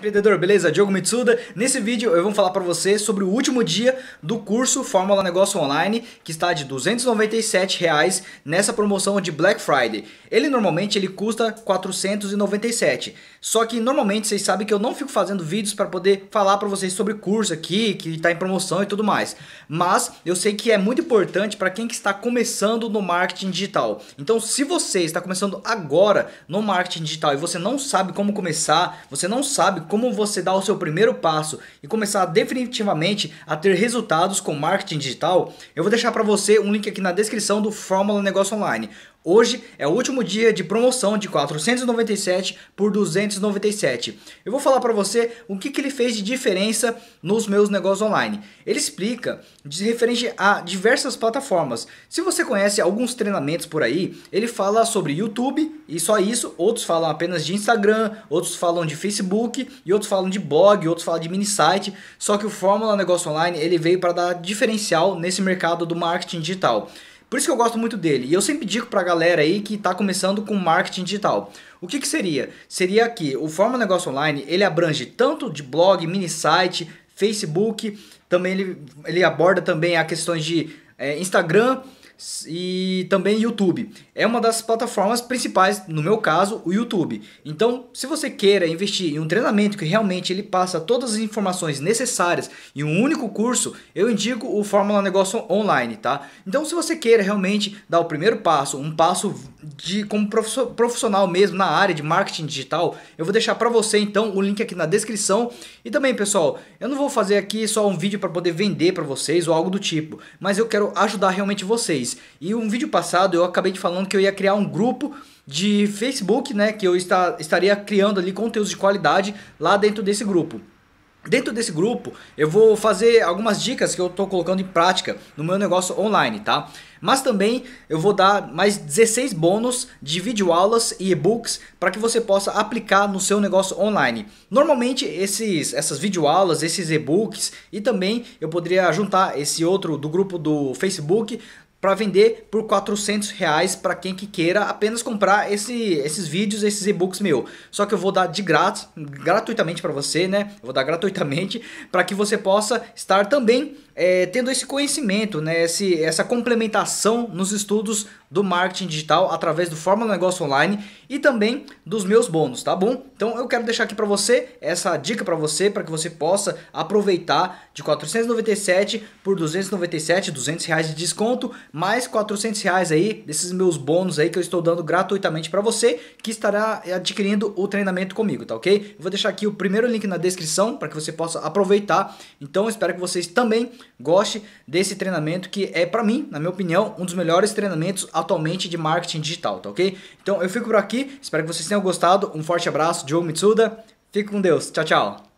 Empreendedor, beleza? Diogo Mitsuda. Nesse vídeo eu vou falar para você sobre o último dia do curso Fórmula Negócio Online, que está de R$ 297 reais nessa promoção de Black Friday. Ele normalmente ele custa R$ 497. Só que normalmente vocês sabem que eu não fico fazendo vídeos para poder falar para vocês sobre curso aqui, que está em promoção e tudo mais. Mas eu sei que é muito importante para quem que está começando no marketing digital. Então, se você está começando agora no marketing digital e você não sabe como começar, você não sabe como você dar o seu primeiro passo e começar definitivamente a ter resultados com marketing digital, eu vou deixar para você um link aqui na descrição do Fórmula Negócio Online. Hoje é o último dia de promoção de 497 por 297. Eu vou falar para você o que, que ele fez de diferença nos meus negócios online. Ele explica de referente a diversas plataformas. Se você conhece alguns treinamentos por aí, ele fala sobre YouTube e só isso. Outros falam apenas de Instagram, outros falam de Facebook e outros falam de blog, outros falam de mini site. Só que o Fórmula Negócio Online ele veio para dar diferencial nesse mercado do marketing digital. Por isso que eu gosto muito dele. E eu sempre digo pra galera aí que tá começando com marketing digital. O que, que seria? Seria que o Forma Negócio Online, ele abrange tanto de blog, mini site, Facebook, também ele, ele aborda também a questões de é, Instagram, e também YouTube. É uma das plataformas principais, no meu caso, o YouTube. Então, se você queira investir em um treinamento que realmente ele passa todas as informações necessárias em um único curso, eu indico o Fórmula Negócio Online, tá? Então, se você queira realmente dar o primeiro passo, um passo de como profissional mesmo na área de marketing digital, eu vou deixar para você então o link aqui na descrição. E também, pessoal, eu não vou fazer aqui só um vídeo para poder vender para vocês ou algo do tipo, mas eu quero ajudar realmente vocês. E um vídeo passado eu acabei de falando que eu ia criar um grupo de Facebook, né, que eu está, estaria criando ali conteúdos de qualidade lá dentro desse grupo. Dentro desse grupo, eu vou fazer algumas dicas que eu estou colocando em prática no meu negócio online, tá? Mas também eu vou dar mais 16 bônus de videoaulas e e-books para que você possa aplicar no seu negócio online. Normalmente esses essas videoaulas, esses e-books e também eu poderia juntar esse outro do grupo do Facebook para vender por 400 reais para quem que queira apenas comprar esse, esses vídeos, esses e-books meu. Só que eu vou dar de grátis, gratuitamente para você, né? Eu vou dar gratuitamente para que você possa estar também é, tendo esse conhecimento, né, esse, essa complementação nos estudos do marketing digital através do Fórmula Negócio Online e também dos meus bônus, tá bom? Então eu quero deixar aqui para você essa dica para você, para que você possa aproveitar de 497 por 297, 200 reais de desconto, mais 400 reais aí desses meus bônus aí que eu estou dando gratuitamente para você que estará adquirindo o treinamento comigo, tá ok? Eu vou deixar aqui o primeiro link na descrição para que você possa aproveitar. Então espero que vocês também goste desse treinamento que é, para mim, na minha opinião, um dos melhores treinamentos atualmente de marketing digital, tá ok? Então eu fico por aqui, espero que vocês tenham gostado, um forte abraço, Joe Mitsuda, fique com Deus, tchau, tchau!